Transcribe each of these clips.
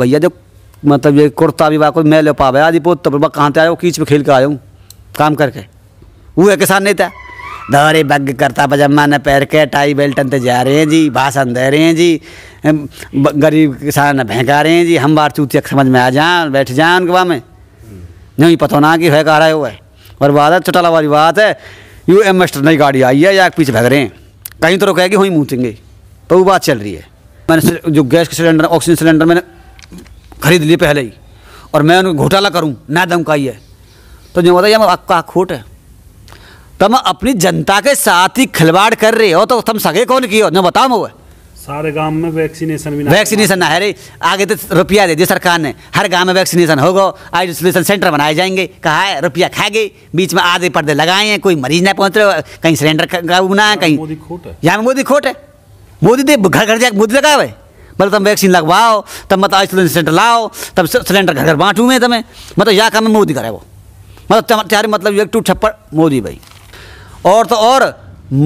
भैया जो मतलब ये कुर्ता विवाह कोई मैं ले पावे आदि पोत तब कहाँ आयो कीच में खेल कर आयो काम करके वो एक साथ नहीं था दौरे बग करता पजम्मा न पैर के टाई बेल्टन ते जा रहे हैं जी भाषण दे रहे हैं जी गरीब किसान न भैंका रहे हैं जी हम बार चूतिया समझ में आ जाए बैठ उनके गवा में नहीं पता ना कि है कह रहा है और बात है चौटाला वाली बात है यू एम एस्टर नई गाड़ी आई है या पीछे भग रहे हैं कहीं तो रुकेगी वहीं मूतेंगे तो वो बात चल रही है मैंने जो गैस के सिलेंडर ऑक्सीजन सिलेंडर मैंने खरीद लिए पहले ही और मैं उनको घोटाला करूँ ना धमकाइए तो जो बताइए आपका खोट है तुम तो अपनी जनता के साथ ही खिलवाड़ कर रहे हो तो तुम सगे कौन की हो जो बताओ वो सारे गांव में वैक्सीनेशन भी वैक्सीनेशन ना है रे आगे तो रुपया दे दी सरकार ने हर गांव में वैक्सीनेशन होगा आइसोलेशन सेंटर बनाए जाएंगे कहा है रुपया खा गए बीच में आधे पर्दे लगाए हैं कोई मरीज ना पहुंच रहे कहीं सिलेंडर का बनाया कहीं मोदी खोट है यहाँ मोदी खोट है मोदी दे तो घर घर जाकर मोदी लगा हुए भले तुम वैक्सीन लगवाओ तब मत आइसोलेशन सेंटर लाओ तब सिलेंडर घर घर बांटू मैं तुम्हें मतलब या काम में मोदी करे वो मतलब तैयार मतलब एक टू छप्पड़ मोदी भाई और तो और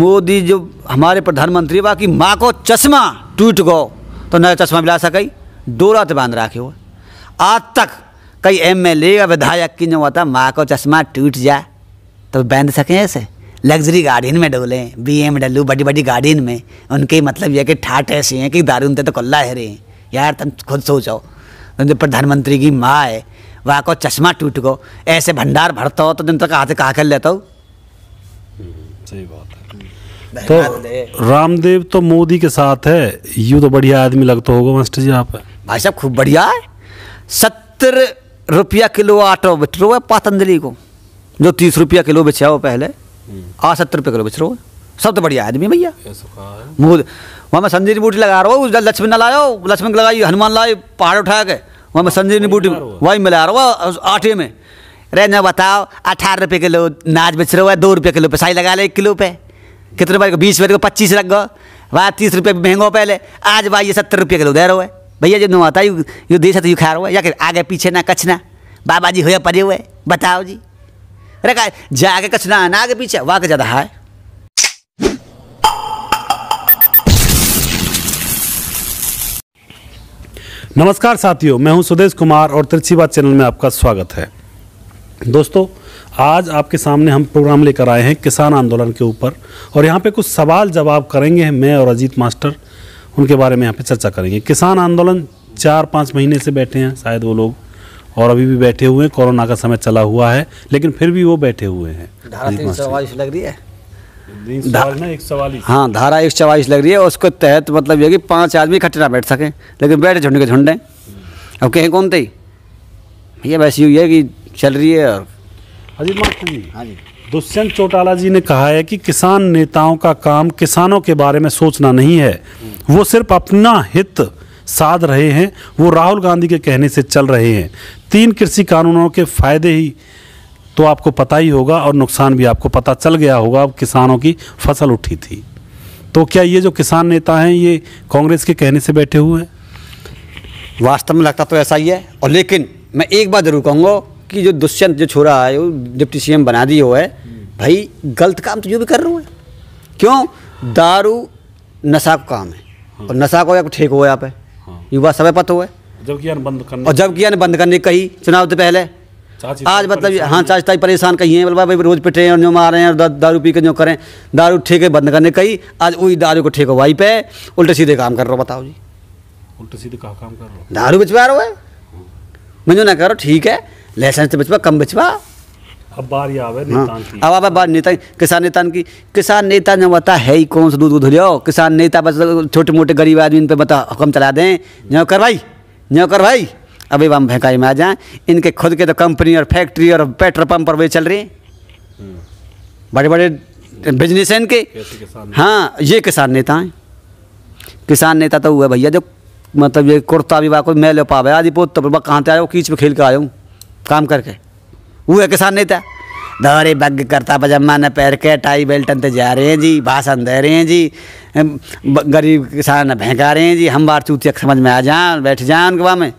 मोदी जो हमारे प्रधानमंत्री बाकी माँ को चश्मा टूट गो तो नया चश्मा मिला सके सकई दो रात बांध रखे हुए आज तक कई एम एल ए या विधायक की जो होता माँ को चश्मा टूट जाए तो बांध सके ऐसे लग्जरी गार्डन में डोले बी एम डब्ल्यू बड़ी बड़ी गाड़ी में उनके मतलब ये कि ठाठ ऐसे हैं कि दारू उनते तो कल्ला है रे यार तुम खुद सोचो जो प्रधानमंत्री की माँ है वहाँ को चश्मा टूट गो ऐसे भंडार भरता हो तो तुम तो कहाँ से कहाँ कर लेता हो हम्म, सही बात है तो रामदेव तो मोदी के साथ है यूँ तो बढ़िया आदमी लगता होगा मास्टर जी आप भाई साहब खूब बढ़िया है सत्तर रुपया किलो आटो बेच रो है पातंजलि को जो तीस रुपया किलो बेचा हो पहले आ सत्तर रुपये किलो बेच रहे हो सब तो बढ़िया आदमी भैया मुँह वहाँ मैं संजीवनी बूटी लगा रहा हूँ लक्ष्मी न लाओ लक्ष्मण लगाई हनुमान लाए पहाड़ उठा के वहाँ मैं संजीवनी बूटी वही मिला रहा हूँ आठे में अरे न बताओ अठारह रुपये किलो नाच बेच रहे हो दो रुपये किलो पैसा लगा ले एक किलो पे कितने रुपये बीस रुपये को तो पच्चीस रख गो वहाँ तीस रुपये महंगा पहले आज भाई ये सत्तर रुपये किलो दे रहे हो भैया जब आता यू देश है तो यू खा रहा है या आगे पीछे ना कछ ना बाबा जी हो या परे हुए बताओ जी अरे का जाके कचना ना के पीछे वाक ज़्यादा है नमस्कार साथियों मैं हूं सुदेश कुमार और तिरछी बात चैनल में आपका स्वागत है दोस्तों आज आपके सामने हम प्रोग्राम लेकर आए हैं किसान आंदोलन के ऊपर और यहाँ पे कुछ सवाल जवाब करेंगे मैं और अजीत मास्टर उनके बारे में यहाँ पे चर्चा करेंगे किसान आंदोलन चार पाँच महीने से बैठे हैं शायद वो लोग और अभी भी बैठे हुए हैं कोरोना का समय चला हुआ है लेकिन फिर भी वो बैठे हुए हैं लग रही है हाँ धारा एक चवालीस लग रही है उसके तहत मतलब ये कि पाँच आदमी इकट्ठे ना बैठ सकें लेकिन बैठे झुंड के झुंड अब कहें कौन थे ये वैसे हुई है कि चल रही है और अजीत मास्टर जी हाँ जी दुष्यंत चौटाला जी ने कहा है कि किसान नेताओं का काम किसानों के बारे में सोचना नहीं है वो सिर्फ अपना हित साध रहे हैं वो राहुल गांधी के कहने से चल रहे हैं तीन कृषि कानूनों के फायदे ही तो आपको पता ही होगा और नुकसान भी आपको पता चल गया होगा किसानों की फसल उठी थी तो क्या ये जो किसान नेता हैं ये कांग्रेस के कहने से बैठे हुए हैं वास्तव में लगता तो ऐसा ही है और लेकिन मैं एक बात जरूर कहूँगा कि जो दुष्यंत जो छोरा है वो डिप्टी सीएम बना दिए हुआ है भाई गलत काम तो जो भी कर रहे हो क्यों दारू नशा का काम है और नशा को या तो ठेक हो यहाँ पे युवा समय पथ हुए जबकि बंद करने और जबकि बंद करने कही चुनाव से पहले आज मतलब हाँ चाची ताई परेशान कही है भाई मतलब रोज पिटे और जो मारे हैं और दारू पी के जो करें दारू ठेके बंद करने कही आज वही दारू को ठेको वाई पे उल्टे सीधे काम कर रहा बताओ जी उल्टे सीधे कहा काम कर रहा दारू बिचवा रहा है मैं जो ना करो ठीक है लाइसेंस तो बिचवा कम बिचवा हाँ। अब आवे की अब नेता किसान नेता की किसान नेता ने बता है ही कौन सा दूध उधर जाओ किसान नेता बस छोटे मोटे गरीब आदमी इन पर बता हुक्म चला दें न्यो कर भाई न्यो कर भाई अभी हम भैंकाई में आ जाएं इनके खुद के तो कंपनी और फैक्ट्री और पेट्रोल पंप पर वे चल रहे हैं बड़े बड़े बिजनेस हैं इनके हाँ ये किसान नेता हैं किसान नेता तो हुआ भैया जो मतलब ये कुर्ता विवाह को मैं ले पावे आदि पोत तो कहाँ से आयो हूँ कीच में खेल के आयो काम करके वो है किसान नेता दौरे बग करता पजामा न पैर के टाई बेल्टन ते जा रहे हैं जी भाषण दे रहे हैं जी गरीब किसान भहका रहे हैं जी हम बार चूतिया समझ में आ जाए बैठ जाए उनके वहाँ में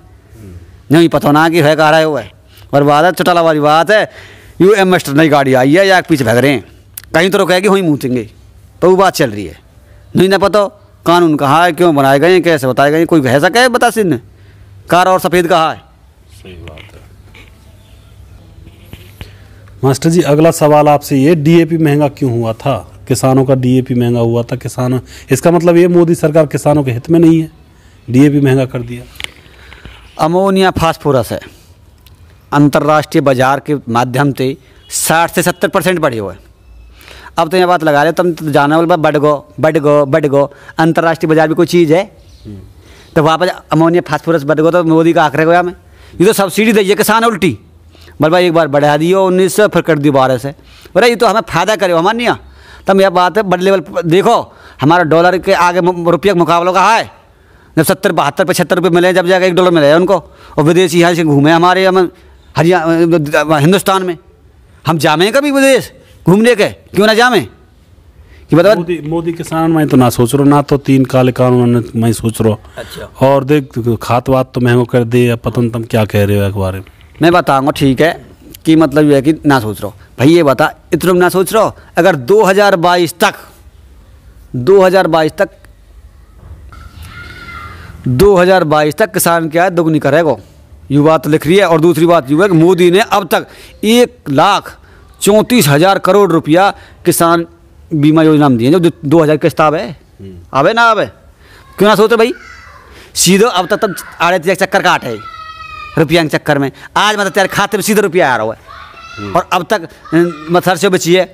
नहीं पता ना कि है कहा रहे हुआ है बात है चुटाला वाली बात है यू एम एस नई गाड़ी आई है या पीछे भग रहे हैं कहीं तो रुकेगी वहीं चेंगे तो वो बात चल रही है नहीं ना पता कानून कहाँ है क्यों बनाए गए हैं कैसे बताए गए कोई कह कहे बता सिंह कार और सफ़ेद कहा है सही बात मास्टर जी अगला सवाल आपसे ये डीएपी महंगा क्यों हुआ था किसानों का डीएपी महंगा हुआ था किसान इसका मतलब ये मोदी सरकार किसानों के हित में नहीं है डीएपी महंगा कर दिया अमोनिया फास्फोरस है अंतर्राष्ट्रीय बाजार के माध्यम से साठ से सत्तर परसेंट बढ़े हुए अब तो ये बात लगा रहे तुम तो जाने वाले बढ़ गो बढ़ गो बढ़ गो अंतर्राष्ट्रीय बाजार भी कोई चीज़ है हम्म। तो वहाँ पर अमोनिया फास्फोरस बढ़ गो तो मोदी का आखिर गया मैं ये तो सब्सिडी दीजिए किसान उल्टी भाई एक बार बढ़ा दियो उन्नीस सौ फिर कर दियो बारह से बोले ये तो हमें फ़ायदा करे हमारे यहाँ तब यह बात है बड़े लेवल पर देखो हमारा डॉलर के आगे रुपये के मुकाबलों का है जब सत्तर बहत्तर पचहत्तर रुपये मिले जब जाकर एक डॉलर मिले उनको और विदेशी यहाँ से घूमे हमारे हम हरियाणा हिंदुस्तान में हम जामें कभी विदेश घूमने के क्यों ना जामें कि बताओ मतलब मोदी मोदी किसान मैं तो ना सोच रहा ना तो तीन काले कानून मैं सोच रहा अच्छा और देख खात वात तो महंगो कर दिए पतन तुम क्या कह रहे हो अखबार में मैं बताऊँगा ठीक है कि मतलब ये है कि ना सोच रहा भाई ये बता इतना ना सोच रहा अगर 2022 तक 2022 तक 2022 तक किसान क्या है दुगनी करेगा ये बात लिख रही है और दूसरी बात यू है कि मोदी ने अब तक एक लाख चौंतीस हज़ार करोड़ रुपया किसान बीमा योजना में दिए जो दो हज़ार किस्त हम्म। आवे आवे ना आवे क्यों ना सोच रहे भाई सीधो अब तक तब तो आड़े चक्कर काट है रुपया के चक्कर में आज मतलब तेरे खाते में सीधे रुपया आ रहा है और अब तक मथर हम्म, मतलब से बेचिए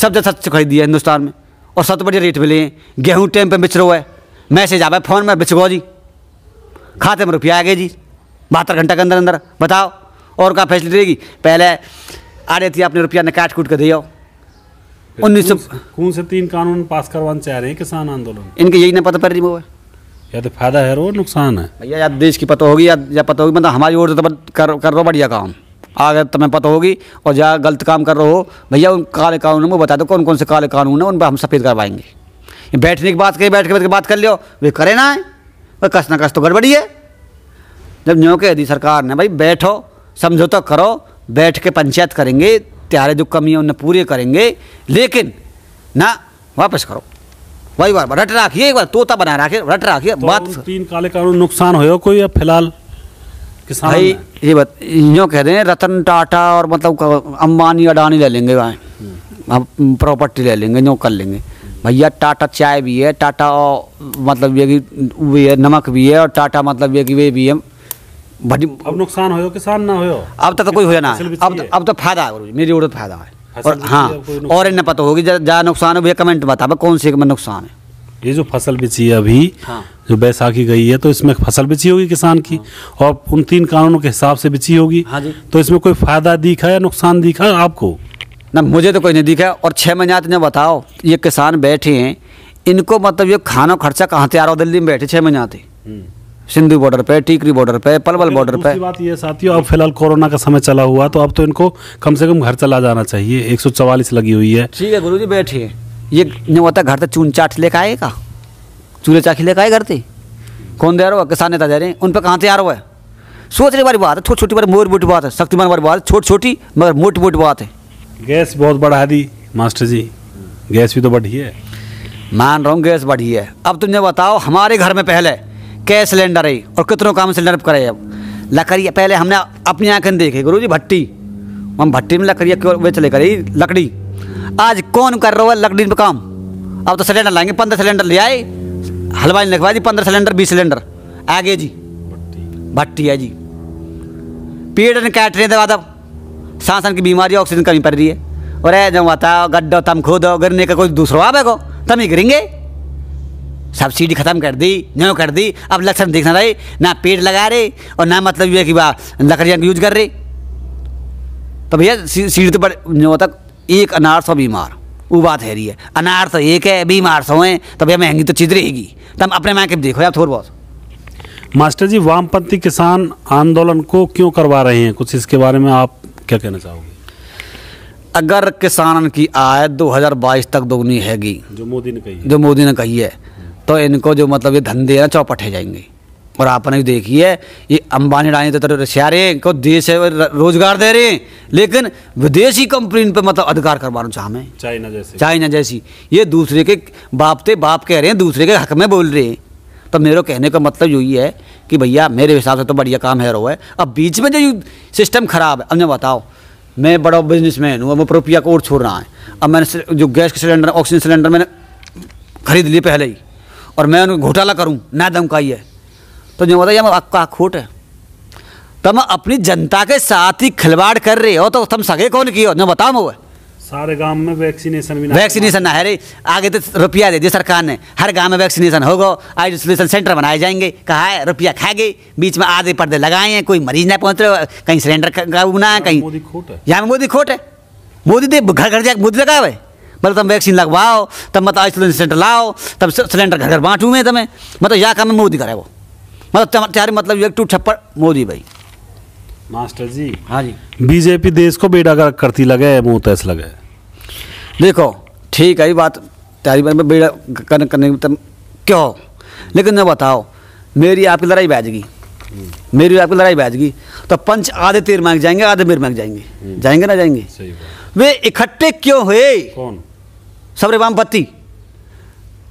सब सच खरीद दिया हिंदुस्तान में और सबसे बढ़िया रेट मिले गेहूँ टाइम पर बेच रहा है मैसेज आवा फ़ोन में बेचबो जी खाते में रुपया आ गए जी बहत्तर घंटा के अंदर अंदर बताओ और क्या फैसिलिटी रहेगी पहले आ रही थी आपने रुपया ने काट कूट के दिया उन्नीस सौ कौन से तीन कानून पास करवाना चाह रहे हैं किसान आंदोलन इनके यही ना पता पड़ रही वो है या तो फायदा है और नुकसान है भैया या तो देश की पता होगी या या पता होगी मतलब हमारी ओर से तो कर कर रहो बढ़िया काम आगे तो तुम्हें पता होगी और जहाँ गलत काम कर रहे हो भैया उन काले कानून में बता दो कौन कौन से काले कानून है उन पर हम सफ़ेद करवाएंगे बैठने की बात करें बैठ के बैठ के बात कर लियो वे करे ना है कस ना कस तो गड़बड़ी है जब न्यो के यदि सरकार ने भाई बैठो समझौता तो करो बैठ के पंचायत करेंगे त्यारे जो कमी है उन्हें पूरे करेंगे लेकिन ना वापस करो वही बार रट राखिए एक बार तोता बना रखे रट राखिए तो बात तीन काले कानून नुकसान हो कोई अब फिलहाल किसान भाई ये बात यूँ कह रहे हैं रतन टाटा और मतलब अम्बानी अडानी ले लेंगे भाई हम हम्म। प्रॉपर्टी ले लेंगे जो कर लेंगे भैया टाटा चाय भी है टाटा मतलब ये की वे है नमक भी है और टाटा मतलब ये की वे भी है अब नुकसान हो किसान ना हो अब तक तो, तो कोई हो ना अब तो- अब तो फायदा है मेरी उड़त तो फायदा है और हाँ और इन्हें पता होगी ज़्यादा नुकसान हो भैया कमेंट बता कौन सी नुकसान है ये जो फसल बिची है अभी हाँ। जो बैसाखी गई है तो इसमें फसल बिची होगी किसान की हाँ। और उन तीन कानूनों के हिसाब से बिची होगी हाँ तो इसमें कोई फायदा दिखा या नुकसान दिखा आपको ना मुझे तो कोई नहीं दिखा और छह महीने इतने बताओ ये किसान बैठे हैं इनको मतलब ये खाना खर्चा कहाँ तैयार हो दिल्ली में बैठे छह महीने आते सिंधु बॉर्डर पे टीकरी बॉर्डर पे पलवल बॉर्डर पे बात ये साथियों अब फिलहाल कोरोना का समय चला हुआ तो अब तो इनको कम से कम घर चला जाना चाहिए एक लगी हुई है ठीक है गुरु जी बैठिए ये नहीं होता घर से तो चून चाट लेकर आएगा चूल्हे चाखी लेकर आए घर से कौन दे रहा हो किसान नेता दे रहे हैं उन पर कहाँ से आ रहा है सोचने वाली बात है छोटी छोटी बड़ी मोटी मोटी बात है शक्तिमान वाली बात है छोटी छोटी मगर मोटी मोटी बात है गैस बहुत बढ़ा दी मास्टर जी गैस भी तो बढ़ी है मान रहा हूँ गैस बढ़ी है अब तुमने बताओ हमारे घर में पहले कै सिलेंडर है और कितनों काम सिलेंडर कराए अब लकड़ी पहले हमने अपनी आँखें देखी गुरु जी भट्टी हम भट्टी में लकड़ी क्यों वे चले करी लकड़ी आज कौन कर रहा है लकड़ी में काम अब तो सिलेंडर लाएंगे पंद्रह सिलेंडर ले आए हलवाई लिखवा दी पंद्रह सिलेंडर बीस सिलेंडर आ गए जी भट्टी है जी पेड़ ने काट रहे दवा दब सांसन की बीमारी ऑक्सीजन कमी पड़ रही है और जब आता गड्ढा तम खोदो गिरने का कोई दूसरा आवेगा तम ही गिरेंगे सब्सिडी ख़त्म कर दी न्यो कर दी अब लक्षण देखना रहे ना पेड़ लगा रहे और ना मतलब ये कि वह लकड़ियाँ यूज कर रहे तो भैया सीढ़ी तो बड़े जो तक एक अनार सौ बीमार वो बात है रही है अनार सौ तो एक है बीमार सौ हैं तो भैया महंगी तो चीज रहेगी तब तो अपने माँ के देखो यार थोड़ा बहुत मास्टर जी वामपंथी किसान आंदोलन को क्यों करवा रहे हैं कुछ इसके बारे में आप क्या कहना चाहोगे अगर किसान की आय 2022 तक दोगुनी हैगी जो मोदी ने कही है जो मोदी ने कही है तो इनको जो मतलब ये धंधे हैं चौपट चौपटे जाएंगे और आपने भी देखी है ये अंबानी डानी तो रशियारे को देश है रोजगार दे रहे हैं लेकिन विदेशी कंपनी पर मतलब अधिकार करवाना चाहे चाइना जैसी चाइना जैसी ये दूसरे के बाप ते बाप कह रहे हैं दूसरे के हक में बोल रहे हैं तो मेरे कहने का मतलब यही है कि भैया मेरे हिसाब से तो बढ़िया काम है रो है अब बीच में जो सिस्टम ख़राब है अब मैं बताओ मैं बड़ा बिजनेसमैन हूँ मैं प्रोपिया कोर्ट छोड़ रहा है अब मैंने जो गैस के सिलेंडर ऑक्सीजन सिलेंडर मैंने खरीद लिए पहले ही और मैं उनको घोटाला करूँ ना धमकाइए तो जो बताइए आपका खोट है तुम अपनी जनता के साथ ही खिलवाड़ कर रहे हो तो तुम सगे कौन की हो जो बताओ मैं सारे गांव में वैक्सीनेशन भी वैक्सीनेशन ना है रे आगे तो रुपया दे दी सरकार ने हर गांव में वैक्सीनेशन होगा आइसोलेशन सेंटर बनाए जाएंगे कहा है रुपया खा गए बीच में आधे पर्दे लगाए हैं कोई मरीज ना पहुंच रहे कहीं सिलेंडर का बना है कहीं मोदी खोट है यहाँ मोदी खोट है मोदी दे घर घर जाकर मोदी लगा हुआ है बोले तुम वैक्सीन लगवाओ तब मत आइसोलेशन सेंटर लाओ तब सिलेंडर घर घर बांटू में तुम्हें मतलब या काम मोदी करे वो मतलब तुम्हारे मतलब एक टूट छप्पर मोदी भाई मास्टर जी हाँ जी बीजेपी देश को बेटा कर करती लगे मुँह तैस लगे देखो ठीक है ये बात तैयारी में बेड़ा करने करने तुम मतलब क्यों लेकिन मैं बताओ मेरी आपकी लड़ाई बैजगी मेरी आपकी लड़ाई बैजगी तो पंच आधे तीर मांग जाएंगे आधे मेर मांग जाएंगे हम्म। जाएंगे ना जाएंगे वे इकट्ठे क्यों हुए कौन सबरे वाम पत्ती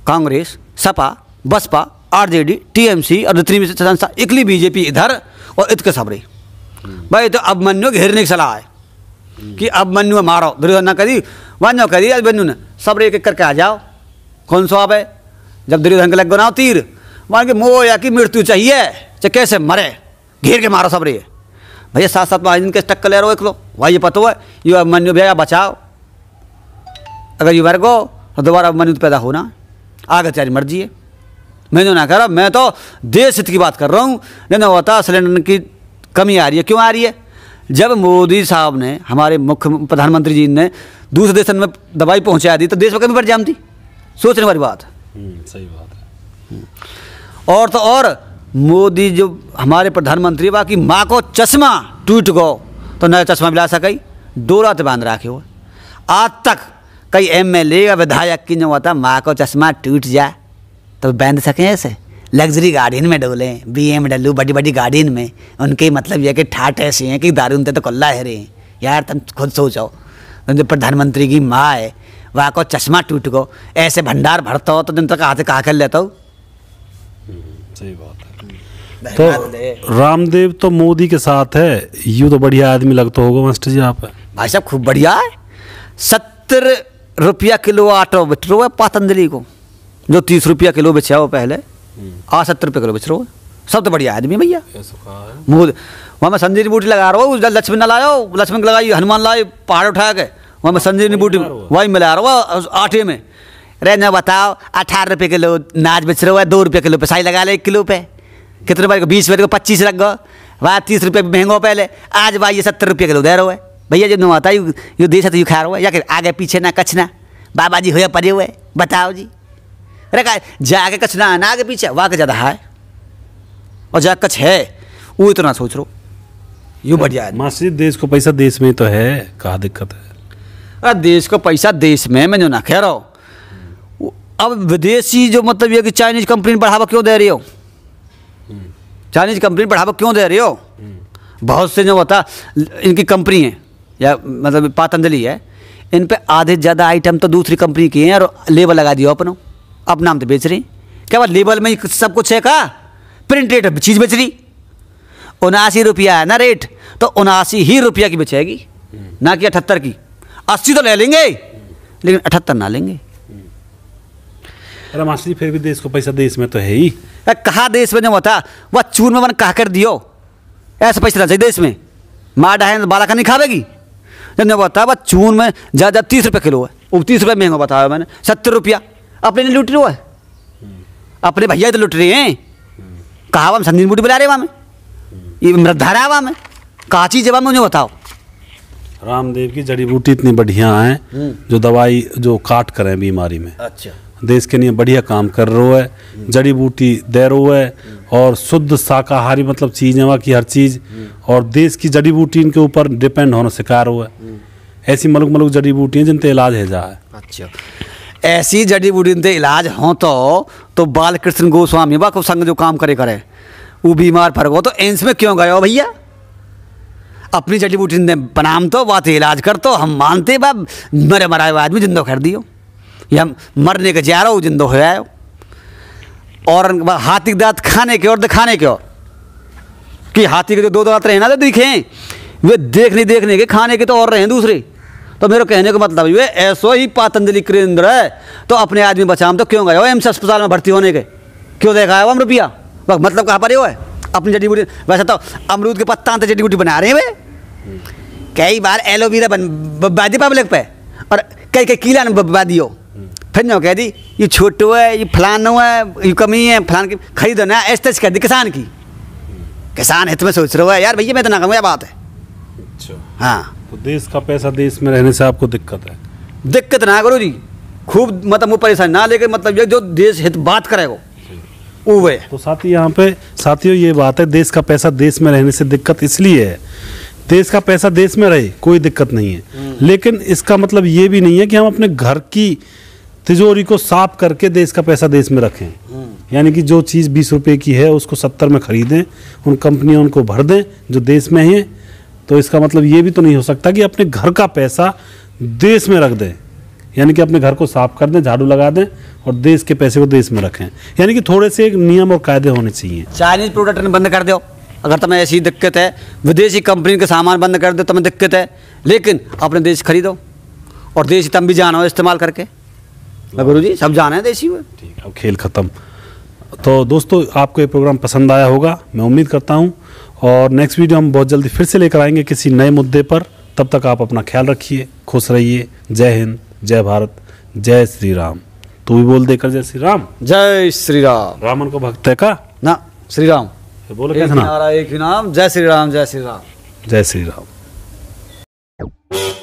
कांग्रेस सपा बसपा आरजेडी टीएमसी और दूसरी संस्था इकली बीजेपी इधर और के सबरे भाई तो अब मनु घेरने की सलाह है कि अब मनु मारो दुर्योधना करी वानो करी अब मनु ने सबरे एक एक करके आ जाओ कौन सो आप है जब दुर्योधन के लग गुनाओ तीर मान के मोह या कि मृत्यु चाहिए चाहे कैसे मरे घेर के मारो सबरे भैया साथ साथ में के टक्कर ले रहो एक लो भाई ये पता हुआ ये अब मनु भैया बचाओ अगर ये वर्ग हो तो दोबारा मनुत पैदा होना आगे तेरी मर्जी है मैंने ना कह रहा मैं तो देश हित की बात कर रहा हूँ नहीं ना होता सिलेंडर की कमी आ रही है क्यों आ रही है जब मोदी साहब ने हमारे मुख्य प्रधानमंत्री जी ने दूसरे देश में दवाई पहुँचा दी तो देश में कमी बढ़ जाती सोचने वाली बात हम्म, सही बात है हम्म। और तो और मोदी जो हमारे प्रधानमंत्री बाकी माँ को चश्मा टूट गो तो नया चश्मा मिला सके डोरा तो बांध रखे हुआ आज तक कई एम एल ए या विधायक की जो होता माँ को चश्मा टूट जाए तो बैंध सकें ऐसे लग्जरी गाड़िन में डोलें बी एम डब्ल्यू बड़ी बड़ी गाड़िन में उनके मतलब यह कि ठाट ऐसे हैं कि दारू उनते तो कल्ला है रे यार तुम खुद सोचो तुम जो प्रधानमंत्री की माँ है वहाँ को चश्मा टूट गो ऐसे भंडार भरता हो तो तुम तक हाथ कहा कर लेता हो सही बात है तो रामदेव तो मोदी के साथ है यूँ तो बढ़िया आदमी लगता होगा मास्टर जी आप भाई साहब खूब बढ़िया है सत्तर रुपया किलो आटो बेच रो है पातंजलि को जो तीस रुपया किलो बेचा हो पहले हम्म। आज सत्तर रुपये किलो बेच रो है सब तो बढ़िया आदमी भैया मोद वहाँ मैं संजीवनी बूटी लगा रहा हूँ लक्ष्मण ना लाओ लक्ष्मण लगाई हनुमान लाए पहाड़ उठा के वहाँ मैं हाँ, संजीवनी बूटी वही मिला रहा हूँ आटे में अरे ना बताओ अठारह रुपये किलो नाच बेच रहे हो दो रुपये किलो पे साई लगा ले एक किलो पे कितने रुपये बीस रुपये को पच्चीस रख गो वहाँ तीस रुपये महंगा पहले आज भाई ये सत्तर रुपये किलो दे रहे है भैया जो तो नौता यू यू देश तो यू खा रहा या कि आगे पीछे ना ना बाबा जी हो या परे हुए बताओ जी अरे का जाके कचना आना आगे पीछे वाह के ज़्यादा है और जा कछ है वो इतना तो सोच रो यू बढ़िया है देश को पैसा देश में तो है कहा दिक्कत है अरे देश को पैसा देश में मैं जो ना कह रहा हूँ अब विदेशी जो मतलब ये कि चाइनीज कंपनी बढ़ावा क्यों दे रही हो हम्म। चाइनीज कंपनी बढ़ावा क्यों दे रही हो हम्म। बहुत से जो होता इनकी कंपनी है या मतलब पातंजलि है इन पर आधे ज़्यादा आइटम तो दूसरी कंपनी की हैं और लेबल लगा दिया अपनों अब नाम तो बेच रही क्या बात लेबल में सब कुछ है का प्रिंटेड चीज़ बेच रही उनासी रुपया है ना रेट तो उनासी ही रुपया की बेचेगी ना कि अठहत्तर की अस्सी तो ले लेंगे लेकिन अठहत्तर ना लेंगे रमाश्री फिर भी देश को पैसा देश में तो है ही कहा देश में जो होता वह चून में मन कहा कर दियो ऐसा पैसा तो देश में माँ डाय तो बाला नहीं खावेगी जब मैं बताया बस चून में ज़्यादा तीस रुपये किलो है वो तीस रुपये महंगा बताया मैंने सत्तर रुपया अपने ने लूट रहा है अपने भैया तो लूट रहे हैं कहा हम संदीन बूटी बुला रहे वहाँ में ये मृतधारा है वहाँ में चीज़ जवाब मुझे बताओ रामदेव की जड़ी बूटी इतनी बढ़िया है हम्म। जो दवाई जो काट करें बीमारी में अच्छा देश के लिए बढ़िया काम कर रो है जड़ी बूटी दे रो है और शुद्ध शाकाहारी मतलब चीज़ है वहाँ की हर चीज़ और देश की जड़ी बूटी इनके ऊपर डिपेंड होना शिकार हुआ है ऐसी मलुक मलुक जड़ी बूटियाँ जिनते इलाज है जा है अच्छा ऐसी जड़ी बूटी जिनते इलाज हो तो तो बाल कृष्ण गोस्वामी बा संग जो काम करे करे वो बीमार फर गो तो एम्स में क्यों गए हो भैया अपनी जड़ी बूटी ने बनाम तो बात इलाज कर तो हम मानते बाब मरे मराए आदमी जिंदो कर दियो या मरने के जा रहा हो जिंदो हो आयो और हाथी के दांत खाने के और दिखाने के और कि हाथी के जो दो दांत रहे ना तो दिखे वे देखने देखने के खाने के तो और रहे दूसरे तो मेरे कहने का मतलब ये ऐसो ही पातंजलि केंद्र है तो अपने आदमी बचाम तो क्यों गए एम्स अस्पताल में भर्ती होने के क्यों देखा है हम रुपया मतलब कहाँ पर है अपनी जड़ी बूटी वैसे तो अमरूद के पत्ता तो जड़ी बूटी बना रहे हैं वे कई बार एलोवेरा बन बाजी पब्लिक पे और कई कई कीला बा दियो फिर न कह दी ये छोटो है ये फलान नो है ये कमी है फलान की खरीदो ना ऐस तैस कर दी किसान की किसान हित में सोच रहा है यार भैया मैं तो ना कहूँ क्या बात है अच्छा। हाँ तो देश का पैसा देश में रहने से आपको दिक्कत है दिक्कत ना करो जी खूब मतलब वो परेशान ना लेकर मतलब ये जो देश हित बात करे वो वो तो साथी यहाँ पे साथियों ये बात है देश का पैसा देश में रहने से दिक्कत इसलिए है देश का पैसा देश में रहे कोई दिक्कत नहीं है हम्म। लेकिन इसका मतलब ये भी नहीं है कि हम अपने घर की तिजोरी को साफ करके देश का पैसा देश में रखें यानी कि जो चीज़ बीस रुपये की है उसको सत्तर में खरीदें उन कंपनियों उनको भर दें जो देश में हैं तो इसका मतलब ये भी तो नहीं हो सकता कि अपने घर का पैसा देश में रख दें यानी कि अपने घर को साफ कर दें झाड़ू लगा दें और देश के पैसे को देश में रखें यानी कि थोड़े से एक नियम और कायदे होने चाहिए चाइनीज प्रोडक्ट बंद कर दो अगर तुम्हें ऐसी दिक्कत है विदेशी कंपनी के सामान बंद कर दो तुम्हें दिक्कत है लेकिन अपने देश खरीदो और देश तुम भी जानो इस्तेमाल करके गुरु जी सब जाना है देसी हुए ठीक अब खेल ख़त्म तो दोस्तों आपको ये प्रोग्राम पसंद आया होगा मैं उम्मीद करता हूँ और नेक्स्ट वीडियो हम बहुत जल्दी फिर से लेकर आएंगे किसी नए मुद्दे पर तब तक आप अपना ख्याल रखिए खुश रहिए जय हिंद जय भारत जय श्री राम तू भी बोल देकर जय श्री राम जय श्री राम रामन को भक्त है का ना श्री राम बोलो एक नाम जय श्री राम जय श्री राम जय श्री राम